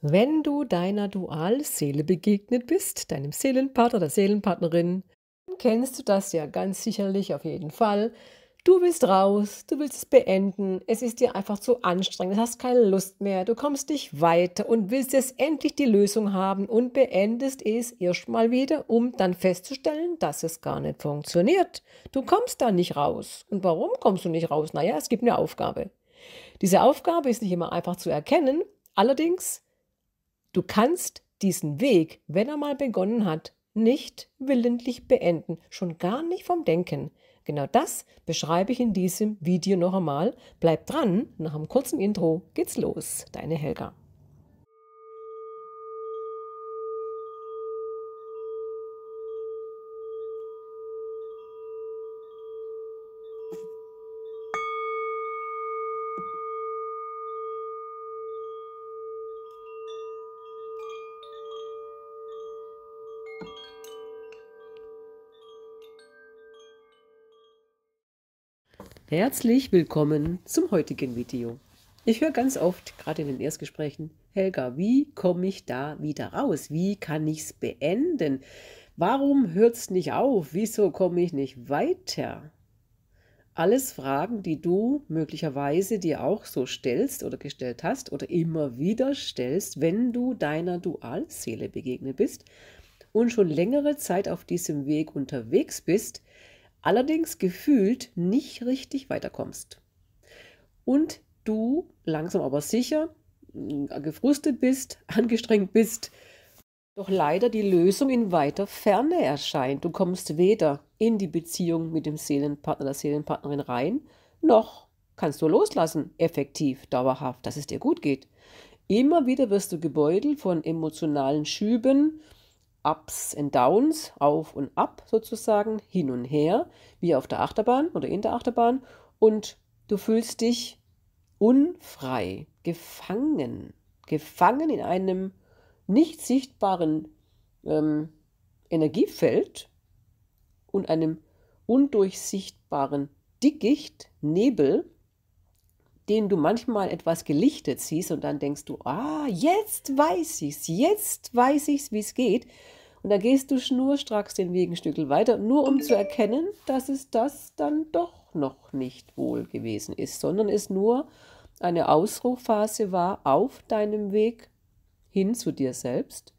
Wenn du deiner Dualseele begegnet bist, deinem Seelenpartner oder Seelenpartnerin, kennst du das ja ganz sicherlich auf jeden Fall. Du willst raus, du willst es beenden, es ist dir einfach zu anstrengend, du hast keine Lust mehr, du kommst nicht weiter und willst jetzt endlich die Lösung haben und beendest es erstmal wieder, um dann festzustellen, dass es gar nicht funktioniert. Du kommst da nicht raus. Und warum kommst du nicht raus? Naja, es gibt eine Aufgabe. Diese Aufgabe ist nicht immer einfach zu erkennen, allerdings Du kannst diesen Weg, wenn er mal begonnen hat, nicht willentlich beenden, schon gar nicht vom Denken. Genau das beschreibe ich in diesem Video noch einmal. Bleib dran, nach einem kurzen Intro geht's los. Deine Helga. Herzlich willkommen zum heutigen Video. Ich höre ganz oft, gerade in den Erstgesprächen, Helga, wie komme ich da wieder raus? Wie kann ich es beenden? Warum hört es nicht auf? Wieso komme ich nicht weiter? Alles Fragen, die du möglicherweise dir auch so stellst oder gestellt hast oder immer wieder stellst, wenn du deiner Dualseele begegnet bist und schon längere Zeit auf diesem Weg unterwegs bist, allerdings gefühlt nicht richtig weiterkommst. Und du langsam aber sicher äh, gefrustet bist, angestrengt bist, doch leider die Lösung in weiter Ferne erscheint. Du kommst weder in die Beziehung mit dem Seelenpartner, oder Seelenpartnerin rein, noch kannst du loslassen, effektiv, dauerhaft, dass es dir gut geht. Immer wieder wirst du gebeutelt von emotionalen Schüben, Ups and Downs, auf und ab sozusagen, hin und her, wie auf der Achterbahn oder in der Achterbahn. Und du fühlst dich unfrei, gefangen, gefangen in einem nicht sichtbaren ähm, Energiefeld und einem undurchsichtbaren Dickicht, Nebel, den du manchmal etwas gelichtet siehst und dann denkst du, ah, jetzt weiß ich's, jetzt weiß ich's, wie es geht. Und da gehst du schnurstracks den Weg ein Stückchen weiter, nur um zu erkennen, dass es das dann doch noch nicht wohl gewesen ist, sondern es nur eine Ausruhphase war auf deinem Weg hin zu dir selbst,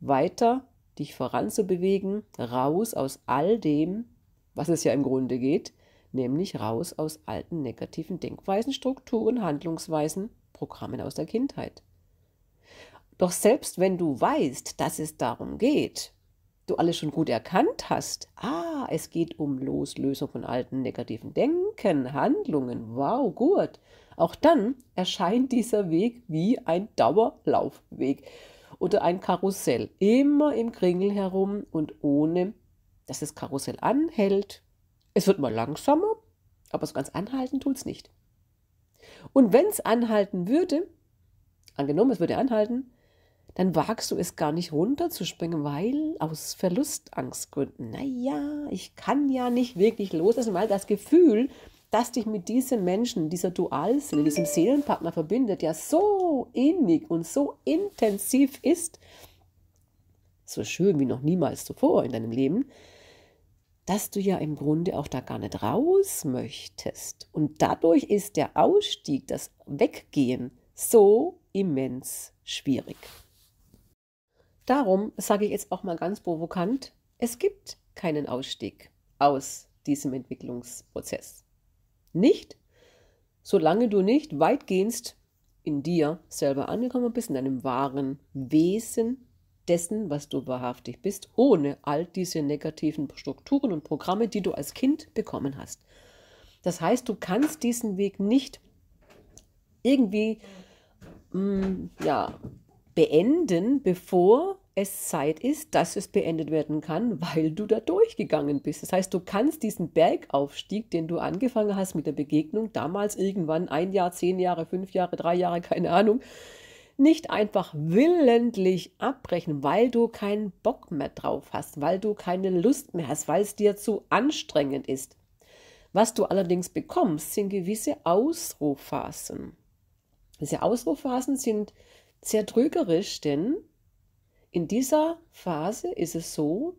weiter dich voranzubewegen, raus aus all dem, was es ja im Grunde geht, nämlich raus aus alten negativen Denkweisen, Strukturen, Handlungsweisen, Programmen aus der Kindheit. Doch selbst wenn du weißt, dass es darum geht, du alles schon gut erkannt hast, ah, es geht um Loslösung von alten negativen Denken, Handlungen, wow, gut, auch dann erscheint dieser Weg wie ein Dauerlaufweg oder ein Karussell, immer im Kringel herum und ohne, dass das Karussell anhält. Es wird mal langsamer, aber so ganz anhalten tut es nicht. Und wenn es anhalten würde, angenommen, es würde anhalten, dann wagst du es gar nicht runterzuspringen, weil aus Verlustangstgründen, naja, ich kann ja nicht wirklich loslassen, weil das Gefühl, dass dich mit diesem Menschen, dieser Dualseele, diesem Seelenpartner verbindet, ja so innig und so intensiv ist, so schön wie noch niemals zuvor in deinem Leben, dass du ja im Grunde auch da gar nicht raus möchtest. Und dadurch ist der Ausstieg, das Weggehen so immens schwierig. Darum sage ich jetzt auch mal ganz provokant, es gibt keinen Ausstieg aus diesem Entwicklungsprozess. Nicht, solange du nicht weitgehend in dir selber angekommen bist, in deinem wahren Wesen dessen, was du wahrhaftig bist, ohne all diese negativen Strukturen und Programme, die du als Kind bekommen hast. Das heißt, du kannst diesen Weg nicht irgendwie mh, mm, ja, beenden, bevor es Zeit ist, dass es beendet werden kann, weil du da durchgegangen bist. Das heißt, du kannst diesen Bergaufstieg, den du angefangen hast mit der Begegnung, damals irgendwann ein Jahr, zehn Jahre, fünf Jahre, drei Jahre, keine Ahnung, nicht einfach willentlich abbrechen, weil du keinen Bock mehr drauf hast, weil du keine Lust mehr hast, weil es dir zu anstrengend ist. Was du allerdings bekommst, sind gewisse Ausruhphasen. Diese Ausruhphasen sind sehr trügerisch, denn in dieser Phase ist es so,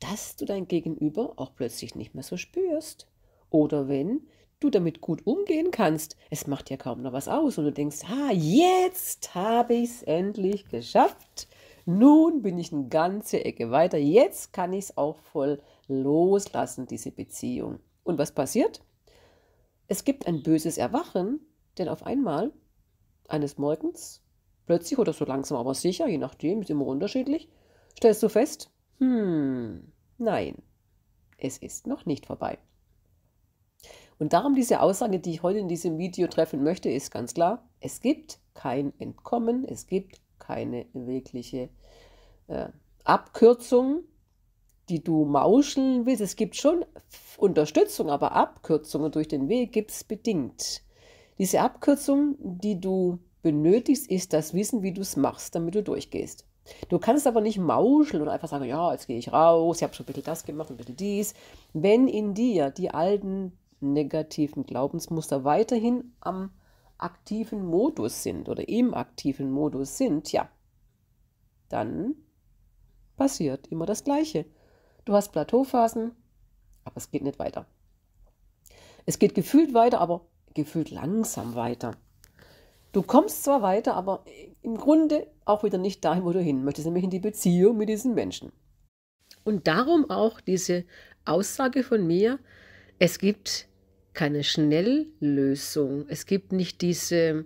dass du dein Gegenüber auch plötzlich nicht mehr so spürst. Oder wenn du damit gut umgehen kannst, es macht ja kaum noch was aus und du denkst, ah, jetzt habe ich es endlich geschafft. Nun bin ich eine ganze Ecke weiter. Jetzt kann ich es auch voll loslassen, diese Beziehung. Und was passiert? Es gibt ein böses Erwachen, denn auf einmal, eines Morgens, Plötzlich oder so langsam aber sicher, je nachdem, ist immer unterschiedlich, stellst du fest, hm, nein, es ist noch nicht vorbei. Und darum diese Aussage, die ich heute in diesem Video treffen möchte, ist ganz klar, es gibt kein Entkommen, es gibt keine wirkliche äh, Abkürzung, die du mauscheln willst. Es gibt schon Unterstützung, aber Abkürzungen durch den Weg gibt es bedingt. Diese Abkürzung, die du benötigst, ist das Wissen, wie du es machst, damit du durchgehst. Du kannst aber nicht mauscheln und einfach sagen, ja, jetzt gehe ich raus, ich habe schon ein bisschen das gemacht, ein bisschen dies. Wenn in dir die alten negativen Glaubensmuster weiterhin am aktiven Modus sind oder im aktiven Modus sind, ja, dann passiert immer das Gleiche. Du hast Plateauphasen, aber es geht nicht weiter. Es geht gefühlt weiter, aber gefühlt langsam weiter. Du kommst zwar weiter, aber im Grunde auch wieder nicht dahin, wo du hin möchtest, nämlich in die Beziehung mit diesen Menschen. Und darum auch diese Aussage von mir, es gibt keine Schnelllösung, es gibt nicht diese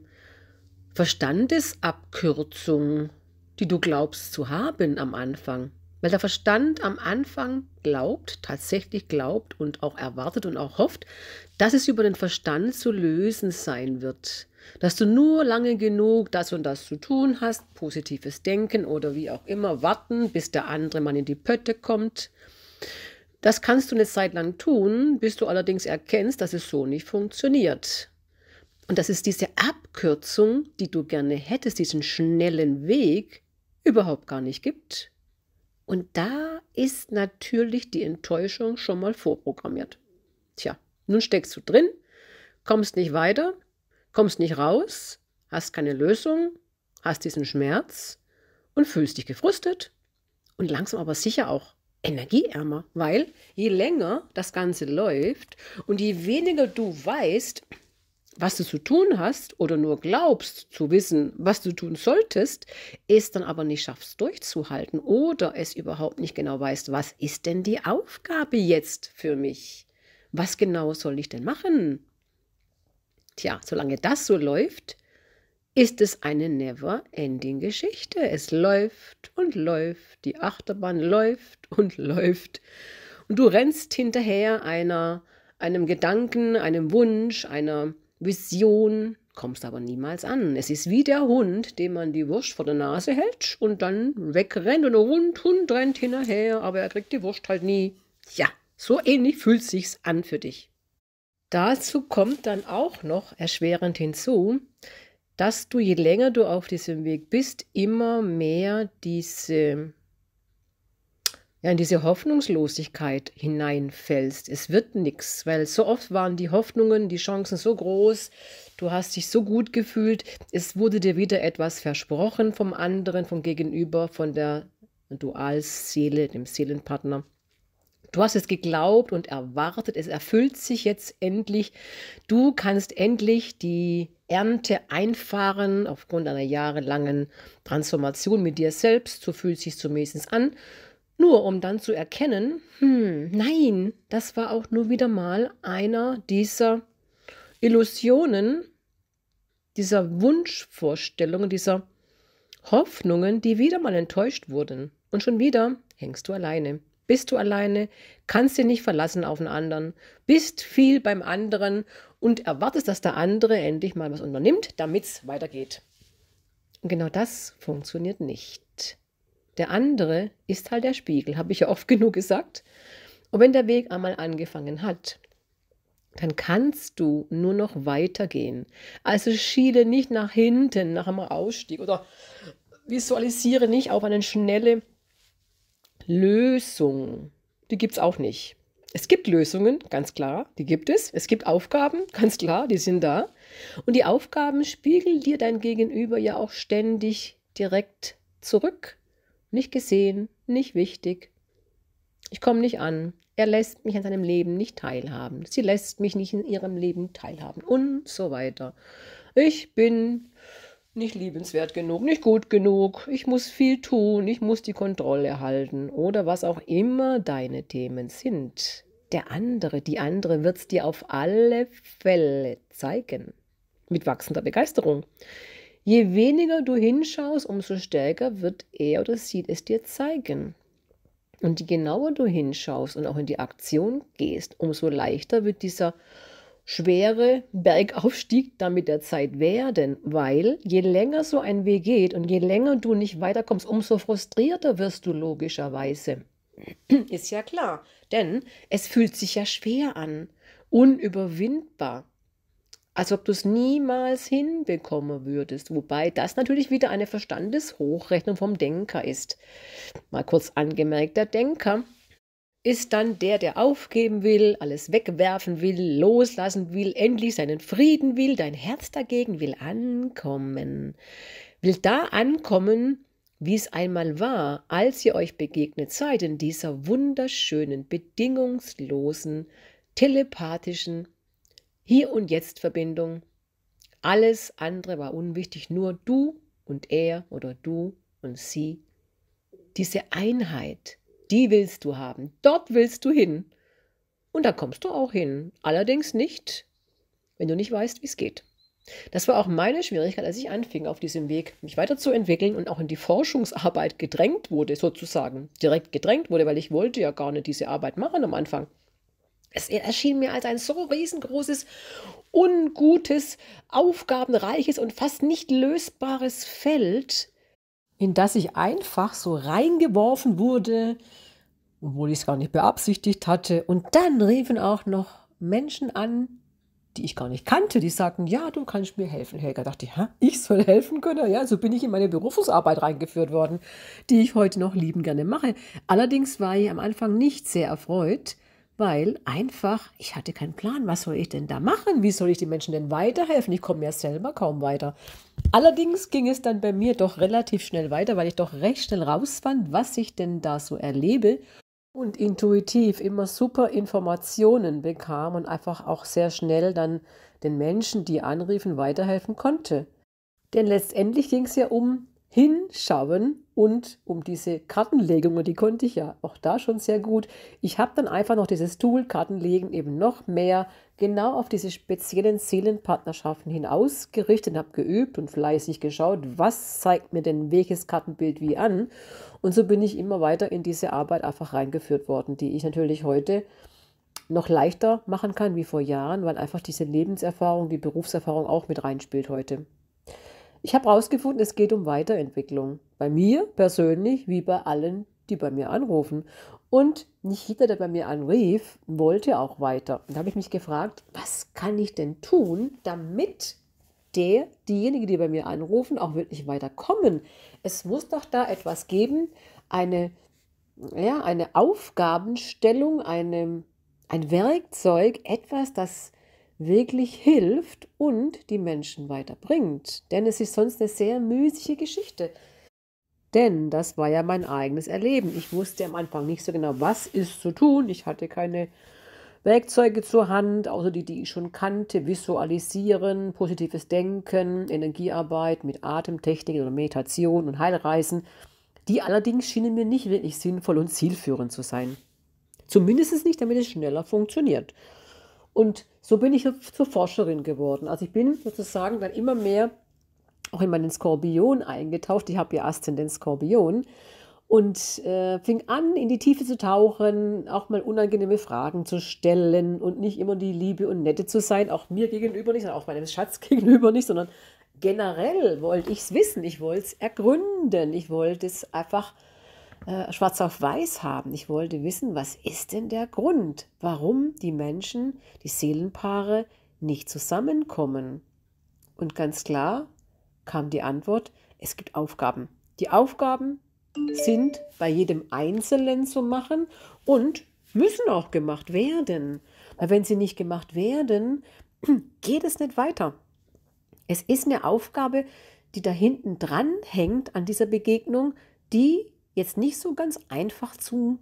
Verstandesabkürzung, die du glaubst zu haben am Anfang. Weil der Verstand am Anfang glaubt, tatsächlich glaubt und auch erwartet und auch hofft, dass es über den Verstand zu lösen sein wird dass du nur lange genug das und das zu tun hast, positives Denken oder wie auch immer, warten, bis der andere Mann in die Pötte kommt. Das kannst du eine Zeit lang tun, bis du allerdings erkennst, dass es so nicht funktioniert. Und das ist diese Abkürzung, die du gerne hättest, diesen schnellen Weg, überhaupt gar nicht gibt. Und da ist natürlich die Enttäuschung schon mal vorprogrammiert. Tja, nun steckst du drin, kommst nicht weiter kommst nicht raus, hast keine Lösung, hast diesen Schmerz und fühlst dich gefrustet und langsam aber sicher auch energieärmer, weil je länger das Ganze läuft und je weniger du weißt, was du zu tun hast oder nur glaubst zu wissen, was du tun solltest, es dann aber nicht schaffst durchzuhalten oder es überhaupt nicht genau weißt, was ist denn die Aufgabe jetzt für mich? Was genau soll ich denn machen? Tja, solange das so läuft, ist es eine never-ending-Geschichte. Es läuft und läuft, die Achterbahn läuft und läuft. Und du rennst hinterher einer, einem Gedanken, einem Wunsch, einer Vision, kommst aber niemals an. Es ist wie der Hund, dem man die Wurst vor der Nase hält und dann wegrennt. Und der Hund, Hund rennt hinterher, aber er kriegt die Wurst halt nie. Ja, so ähnlich fühlt sich's an für dich. Dazu kommt dann auch noch erschwerend hinzu, dass du, je länger du auf diesem Weg bist, immer mehr diese, ja, in diese Hoffnungslosigkeit hineinfällst. Es wird nichts, weil so oft waren die Hoffnungen, die Chancen so groß, du hast dich so gut gefühlt, es wurde dir wieder etwas versprochen vom anderen, vom Gegenüber, von der Dualseele, dem Seelenpartner. Du hast es geglaubt und erwartet, es erfüllt sich jetzt endlich. Du kannst endlich die Ernte einfahren aufgrund einer jahrelangen Transformation mit dir selbst. So fühlt es sich zumindest an. Nur um dann zu erkennen, hm, nein, das war auch nur wieder mal einer dieser Illusionen, dieser Wunschvorstellungen, dieser Hoffnungen, die wieder mal enttäuscht wurden. Und schon wieder hängst du alleine bist du alleine, kannst dich nicht verlassen auf einen anderen, bist viel beim anderen und erwartest, dass der andere endlich mal was unternimmt, damit es weitergeht. Und genau das funktioniert nicht. Der andere ist halt der Spiegel, habe ich ja oft genug gesagt. Und wenn der Weg einmal angefangen hat, dann kannst du nur noch weitergehen. Also schiele nicht nach hinten, nach einem Ausstieg oder visualisiere nicht auf eine schnelle Lösung. Die gibt es auch nicht. Es gibt Lösungen, ganz klar, die gibt es. Es gibt Aufgaben, ganz klar, die sind da. Und die Aufgaben spiegeln dir dein Gegenüber ja auch ständig direkt zurück. Nicht gesehen, nicht wichtig. Ich komme nicht an. Er lässt mich an seinem Leben nicht teilhaben. Sie lässt mich nicht in ihrem Leben teilhaben und so weiter. Ich bin nicht liebenswert genug, nicht gut genug, ich muss viel tun, ich muss die Kontrolle halten oder was auch immer deine Themen sind. Der andere, die andere wird es dir auf alle Fälle zeigen. Mit wachsender Begeisterung. Je weniger du hinschaust, umso stärker wird er oder sie es dir zeigen. Und je genauer du hinschaust und auch in die Aktion gehst, umso leichter wird dieser schwere Bergaufstieg dann mit der Zeit werden, weil je länger so ein Weg geht und je länger du nicht weiterkommst, umso frustrierter wirst du logischerweise. Ist ja klar, denn es fühlt sich ja schwer an, unüberwindbar, als ob du es niemals hinbekommen würdest, wobei das natürlich wieder eine Verstandeshochrechnung vom Denker ist. Mal kurz angemerkt, der Denker ist dann der, der aufgeben will, alles wegwerfen will, loslassen will, endlich seinen Frieden will, dein Herz dagegen will ankommen, will da ankommen, wie es einmal war, als ihr euch begegnet seid in dieser wunderschönen, bedingungslosen, telepathischen Hier und Jetzt Verbindung. Alles andere war unwichtig, nur du und er oder du und sie. Diese Einheit die willst du haben. Dort willst du hin. Und da kommst du auch hin. Allerdings nicht, wenn du nicht weißt, wie es geht. Das war auch meine Schwierigkeit, als ich anfing, auf diesem Weg mich weiterzuentwickeln und auch in die Forschungsarbeit gedrängt wurde, sozusagen. Direkt gedrängt wurde, weil ich wollte ja gar nicht diese Arbeit machen am Anfang. Es erschien mir als ein so riesengroßes, ungutes, aufgabenreiches und fast nicht lösbares Feld, in das ich einfach so reingeworfen wurde, obwohl ich es gar nicht beabsichtigt hatte. Und dann riefen auch noch Menschen an, die ich gar nicht kannte, die sagten, ja, du kannst mir helfen, Helga. Da Dachte ich, ich soll helfen können. Ja, so bin ich in meine Berufungsarbeit reingeführt worden, die ich heute noch lieben gerne mache. Allerdings war ich am Anfang nicht sehr erfreut, weil einfach, ich hatte keinen Plan, was soll ich denn da machen? Wie soll ich den Menschen denn weiterhelfen? Ich komme ja selber kaum weiter. Allerdings ging es dann bei mir doch relativ schnell weiter, weil ich doch recht schnell rausfand, was ich denn da so erlebe und intuitiv immer super Informationen bekam und einfach auch sehr schnell dann den Menschen, die anriefen, weiterhelfen konnte. Denn letztendlich ging es ja um hinschauen und um diese Kartenlegung, und die konnte ich ja auch da schon sehr gut, ich habe dann einfach noch dieses Tool Kartenlegen eben noch mehr genau auf diese speziellen Seelenpartnerschaften hinausgerichtet, ausgerichtet, habe geübt und fleißig geschaut, was zeigt mir denn welches Kartenbild wie an. Und so bin ich immer weiter in diese Arbeit einfach reingeführt worden, die ich natürlich heute noch leichter machen kann wie vor Jahren, weil einfach diese Lebenserfahrung, die Berufserfahrung auch mit reinspielt heute. Ich habe herausgefunden, es geht um Weiterentwicklung. Bei mir persönlich, wie bei allen, die bei mir anrufen. Und nicht jeder, der bei mir anrief, wollte auch weiter. Und da habe ich mich gefragt, was kann ich denn tun, damit der, diejenigen, die bei mir anrufen, auch wirklich weiterkommen? Es muss doch da etwas geben, eine, ja, eine Aufgabenstellung, eine, ein Werkzeug, etwas, das wirklich hilft und die Menschen weiterbringt. Denn es ist sonst eine sehr müßige Geschichte. Denn das war ja mein eigenes Erleben. Ich wusste am Anfang nicht so genau, was ist zu tun. Ich hatte keine Werkzeuge zur Hand, außer die, die ich schon kannte. Visualisieren, positives Denken, Energiearbeit mit Atemtechniken oder Meditation und Heilreisen. Die allerdings schienen mir nicht wirklich sinnvoll und zielführend zu sein. Zumindest nicht, damit es schneller funktioniert. Und so bin ich zur Forscherin geworden. Also ich bin sozusagen dann immer mehr auch in meinen Skorpion eingetaucht. Ich habe ja Aszendent Skorpion und äh, fing an, in die Tiefe zu tauchen, auch mal unangenehme Fragen zu stellen und nicht immer die Liebe und Nette zu sein, auch mir gegenüber nicht, auch meinem Schatz gegenüber nicht, sondern generell wollte ich es wissen, ich wollte es ergründen, ich wollte es einfach äh, schwarz auf weiß haben. Ich wollte wissen, was ist denn der Grund, warum die Menschen, die Seelenpaare nicht zusammenkommen. Und ganz klar kam die Antwort, es gibt Aufgaben. Die Aufgaben sind bei jedem Einzelnen zu machen und müssen auch gemacht werden. Weil wenn sie nicht gemacht werden, geht es nicht weiter. Es ist eine Aufgabe, die da hinten dran hängt an dieser Begegnung, die jetzt nicht so ganz einfach zu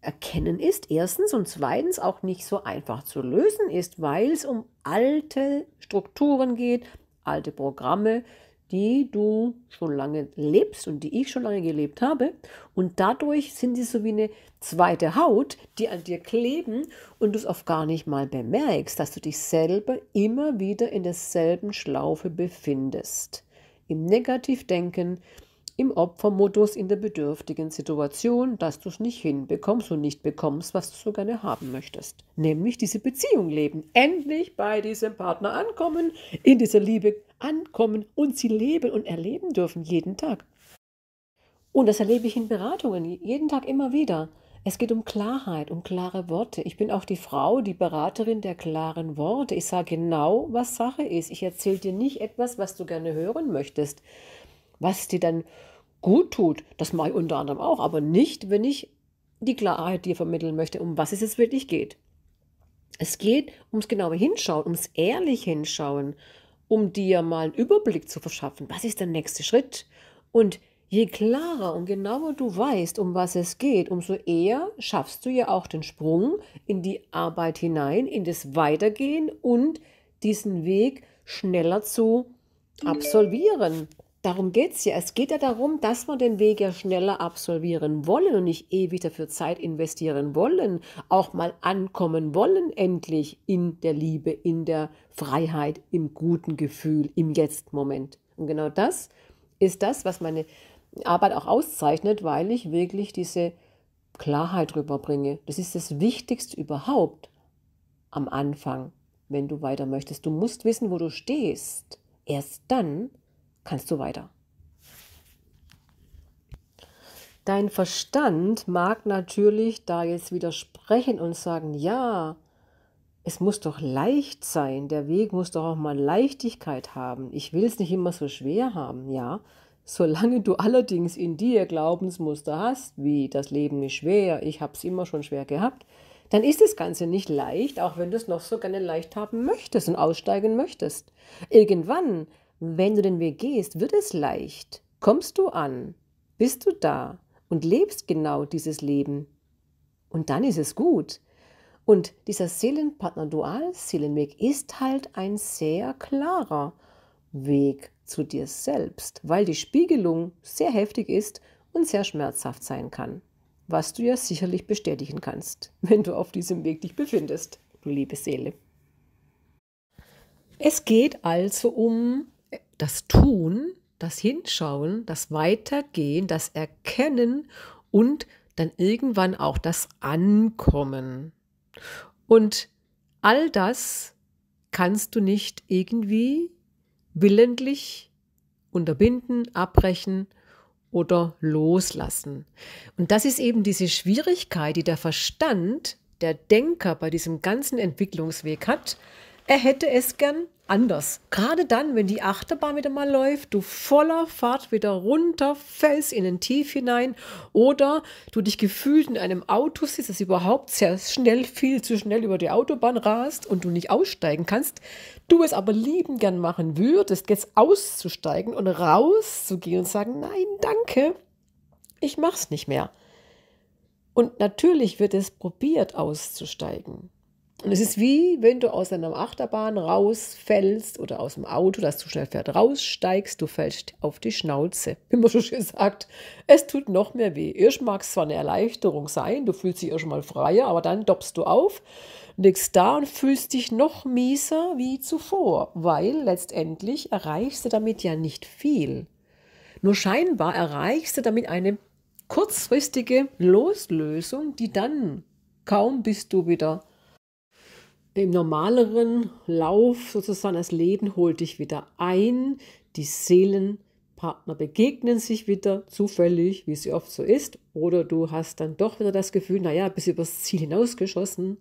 erkennen ist, erstens und zweitens auch nicht so einfach zu lösen ist, weil es um alte Strukturen geht, alte Programme, die du schon lange lebst und die ich schon lange gelebt habe. Und dadurch sind sie so wie eine zweite Haut, die an dir kleben und du es oft gar nicht mal bemerkst, dass du dich selber immer wieder in derselben Schlaufe befindest. Im Negativdenken, im Opfermodus in der bedürftigen Situation, dass du es nicht hinbekommst und nicht bekommst, was du so gerne haben möchtest. Nämlich diese Beziehung leben. Endlich bei diesem Partner ankommen, in dieser Liebe ankommen und sie leben und erleben dürfen jeden Tag. Und das erlebe ich in Beratungen jeden Tag immer wieder. Es geht um Klarheit, um klare Worte. Ich bin auch die Frau, die Beraterin der klaren Worte. Ich sage genau, was Sache ist. Ich erzähle dir nicht etwas, was du gerne hören möchtest. Was dir dann gut tut, das mache ich unter anderem auch, aber nicht, wenn ich die Klarheit dir vermitteln möchte, um was es jetzt wirklich geht. Es geht ums genaue Hinschauen, ums ehrlich Hinschauen, um dir mal einen Überblick zu verschaffen. Was ist der nächste Schritt? Und je klarer und genauer du weißt, um was es geht, umso eher schaffst du ja auch den Sprung in die Arbeit hinein, in das Weitergehen und diesen Weg schneller zu absolvieren darum geht es ja. Es geht ja darum, dass wir den Weg ja schneller absolvieren wollen und nicht ewig dafür Zeit investieren wollen, auch mal ankommen wollen, endlich in der Liebe, in der Freiheit, im guten Gefühl, im Jetzt-Moment. Und genau das ist das, was meine Arbeit auch auszeichnet, weil ich wirklich diese Klarheit rüberbringe. Das ist das Wichtigste überhaupt am Anfang, wenn du weiter möchtest. Du musst wissen, wo du stehst. Erst dann kannst du weiter. Dein Verstand mag natürlich da jetzt widersprechen und sagen, ja, es muss doch leicht sein, der Weg muss doch auch mal Leichtigkeit haben. Ich will es nicht immer so schwer haben, ja. Solange du allerdings in dir Glaubensmuster hast, wie das Leben ist schwer, ich habe es immer schon schwer gehabt, dann ist das Ganze nicht leicht, auch wenn du es noch so gerne leicht haben möchtest und aussteigen möchtest. Irgendwann wenn du den Weg gehst, wird es leicht. Kommst du an, bist du da und lebst genau dieses Leben. Und dann ist es gut. Und dieser Seelenpartner-Dual-Seelenweg ist halt ein sehr klarer Weg zu dir selbst, weil die Spiegelung sehr heftig ist und sehr schmerzhaft sein kann, was du ja sicherlich bestätigen kannst, wenn du auf diesem Weg dich befindest, du liebe Seele. Es geht also um das Tun, das Hinschauen, das Weitergehen, das Erkennen und dann irgendwann auch das Ankommen. Und all das kannst du nicht irgendwie willentlich unterbinden, abbrechen oder loslassen. Und das ist eben diese Schwierigkeit, die der Verstand, der Denker bei diesem ganzen Entwicklungsweg hat, er hätte es gern anders. Gerade dann, wenn die Achterbahn wieder mal läuft, du voller Fahrt wieder runter fällst in den Tief hinein oder du dich gefühlt in einem Auto sitzt, das überhaupt sehr schnell, viel zu schnell über die Autobahn rast und du nicht aussteigen kannst, du es aber lieben gern machen würdest, jetzt auszusteigen und rauszugehen und sagen, nein, danke, ich mach's nicht mehr. Und natürlich wird es probiert auszusteigen. Und es ist wie, wenn du aus einer Achterbahn rausfällst oder aus dem Auto, das zu schnell fährt, raussteigst, du fällst auf die Schnauze. Wie man so schön sagt, es tut noch mehr weh. Erst mag es zwar eine Erleichterung sein, du fühlst dich erstmal freier, aber dann doppst du auf, liegst da und fühlst dich noch mieser wie zuvor, weil letztendlich erreichst du damit ja nicht viel. Nur scheinbar erreichst du damit eine kurzfristige Loslösung, die dann kaum bist du wieder im normaleren Lauf sozusagen das Leben holt dich wieder ein, die Seelenpartner begegnen sich wieder zufällig, wie es oft so ist, oder du hast dann doch wieder das Gefühl, naja, bist übers Ziel hinausgeschossen,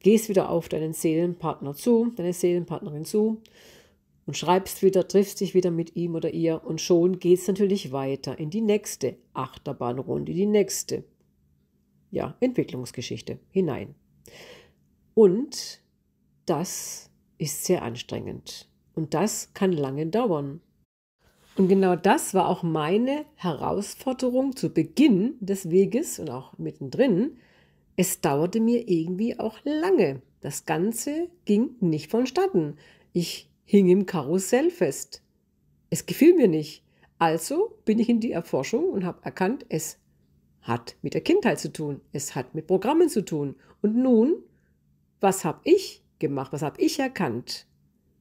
gehst wieder auf deinen Seelenpartner zu, deine Seelenpartnerin zu und schreibst wieder, triffst dich wieder mit ihm oder ihr und schon geht es natürlich weiter in die nächste Achterbahnrunde, die nächste ja, Entwicklungsgeschichte hinein. Und das ist sehr anstrengend. Und das kann lange dauern. Und genau das war auch meine Herausforderung zu Beginn des Weges und auch mittendrin. Es dauerte mir irgendwie auch lange. Das Ganze ging nicht vonstatten. Ich hing im Karussell fest. Es gefiel mir nicht. Also bin ich in die Erforschung und habe erkannt, es hat mit der Kindheit zu tun. Es hat mit Programmen zu tun. Und nun, was habe ich gemacht? Was habe ich erkannt?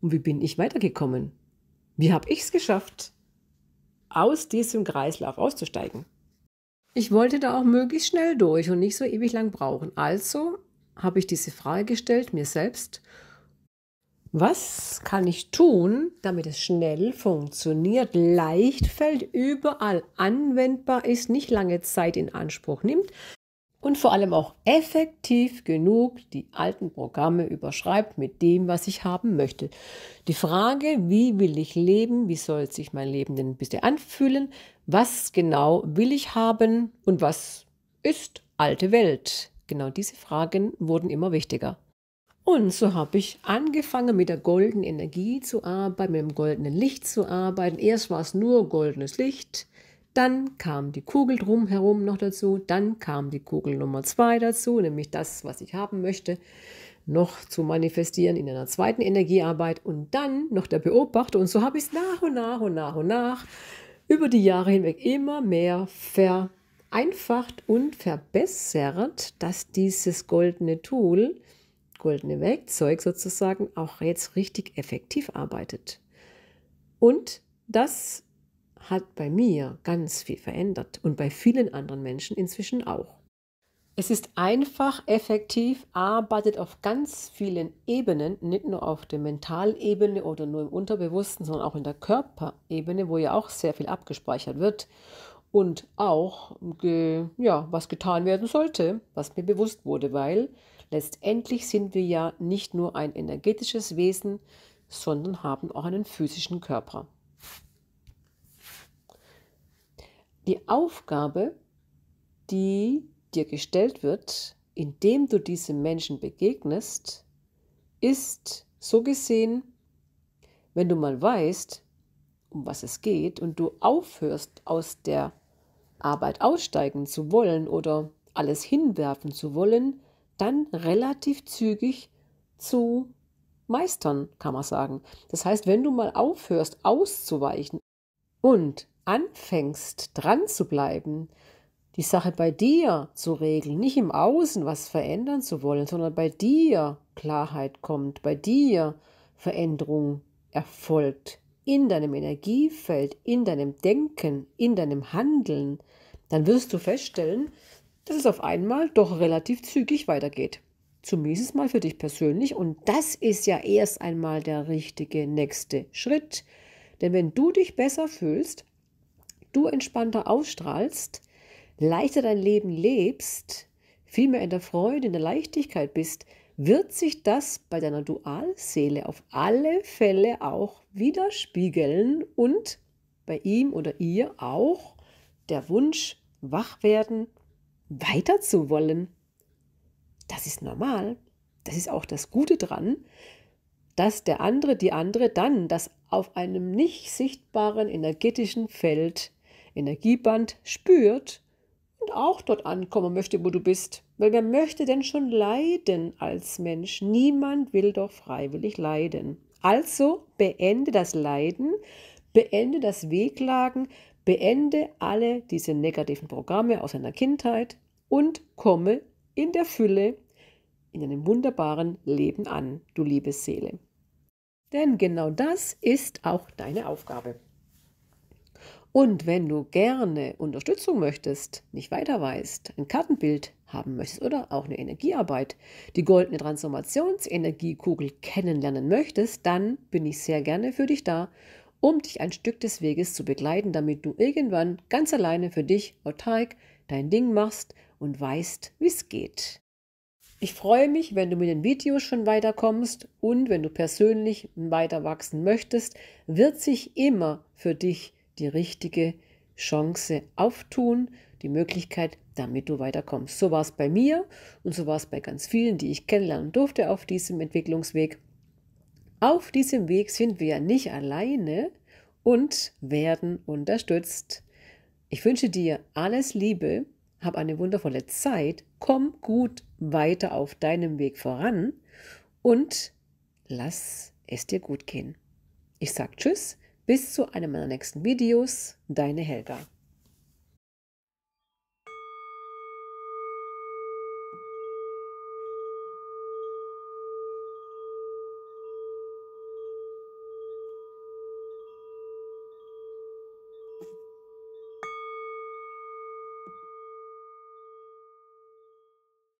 Und wie bin ich weitergekommen? Wie habe ich es geschafft, aus diesem Kreislauf auszusteigen? Ich wollte da auch möglichst schnell durch und nicht so ewig lang brauchen. Also habe ich diese Frage gestellt mir selbst. Was kann ich tun, damit es schnell funktioniert, leicht fällt, überall anwendbar ist, nicht lange Zeit in Anspruch nimmt, und vor allem auch effektiv genug die alten Programme überschreibt mit dem, was ich haben möchte. Die Frage, wie will ich leben, wie soll sich mein Leben denn bisher anfühlen, was genau will ich haben und was ist alte Welt? Genau diese Fragen wurden immer wichtiger. Und so habe ich angefangen mit der goldenen Energie zu arbeiten, mit dem goldenen Licht zu arbeiten. Erst war es nur goldenes Licht, dann kam die Kugel drumherum noch dazu. Dann kam die Kugel Nummer zwei dazu, nämlich das, was ich haben möchte, noch zu manifestieren in einer zweiten Energiearbeit. Und dann noch der Beobachter. Und so habe ich es nach und nach und nach und nach über die Jahre hinweg immer mehr vereinfacht und verbessert, dass dieses goldene Tool, goldene Werkzeug sozusagen, auch jetzt richtig effektiv arbeitet. Und das ist hat bei mir ganz viel verändert und bei vielen anderen Menschen inzwischen auch. Es ist einfach, effektiv, arbeitet auf ganz vielen Ebenen, nicht nur auf der Mentalebene oder nur im Unterbewussten, sondern auch in der Körperebene, wo ja auch sehr viel abgespeichert wird und auch, ja, was getan werden sollte, was mir bewusst wurde, weil letztendlich sind wir ja nicht nur ein energetisches Wesen, sondern haben auch einen physischen Körper. die Aufgabe, die dir gestellt wird, indem du diesem Menschen begegnest, ist so gesehen, wenn du mal weißt, um was es geht und du aufhörst, aus der Arbeit aussteigen zu wollen oder alles hinwerfen zu wollen, dann relativ zügig zu meistern, kann man sagen. Das heißt, wenn du mal aufhörst auszuweichen und anfängst dran zu bleiben, die Sache bei dir zu regeln, nicht im Außen was verändern zu wollen, sondern bei dir Klarheit kommt, bei dir Veränderung erfolgt, in deinem Energiefeld, in deinem Denken, in deinem Handeln, dann wirst du feststellen, dass es auf einmal doch relativ zügig weitergeht. Zumindest mal für dich persönlich. Und das ist ja erst einmal der richtige nächste Schritt. Denn wenn du dich besser fühlst, du entspannter ausstrahlst, leichter dein Leben lebst, viel mehr in der Freude, in der Leichtigkeit bist, wird sich das bei deiner Dualseele auf alle Fälle auch widerspiegeln und bei ihm oder ihr auch der Wunsch, wach werden, weiter zu wollen. Das ist normal. Das ist auch das Gute dran, dass der andere, die andere dann das auf einem nicht sichtbaren energetischen Feld Energieband spürt und auch dort ankommen möchte, wo du bist. Weil wer möchte denn schon leiden als Mensch? Niemand will doch freiwillig leiden. Also beende das Leiden, beende das Weglagen, beende alle diese negativen Programme aus deiner Kindheit und komme in der Fülle in einem wunderbaren Leben an, du liebe Seele. Denn genau das ist auch deine Aufgabe. Und wenn du gerne Unterstützung möchtest, nicht weiter weißt, ein Kartenbild haben möchtest oder auch eine Energiearbeit, die goldene Transformationsenergiekugel kennenlernen möchtest, dann bin ich sehr gerne für dich da, um dich ein Stück des Weges zu begleiten, damit du irgendwann ganz alleine für dich autark dein Ding machst und weißt, wie es geht. Ich freue mich, wenn du mit den Videos schon weiterkommst und wenn du persönlich weiter wachsen möchtest, wird sich immer für dich die richtige Chance auftun, die Möglichkeit, damit du weiterkommst. So war es bei mir und so war es bei ganz vielen, die ich kennenlernen durfte auf diesem Entwicklungsweg. Auf diesem Weg sind wir ja nicht alleine und werden unterstützt. Ich wünsche dir alles Liebe, hab eine wundervolle Zeit, komm gut weiter auf deinem Weg voran und lass es dir gut gehen. Ich sage Tschüss bis zu einem meiner nächsten Videos, deine Helga.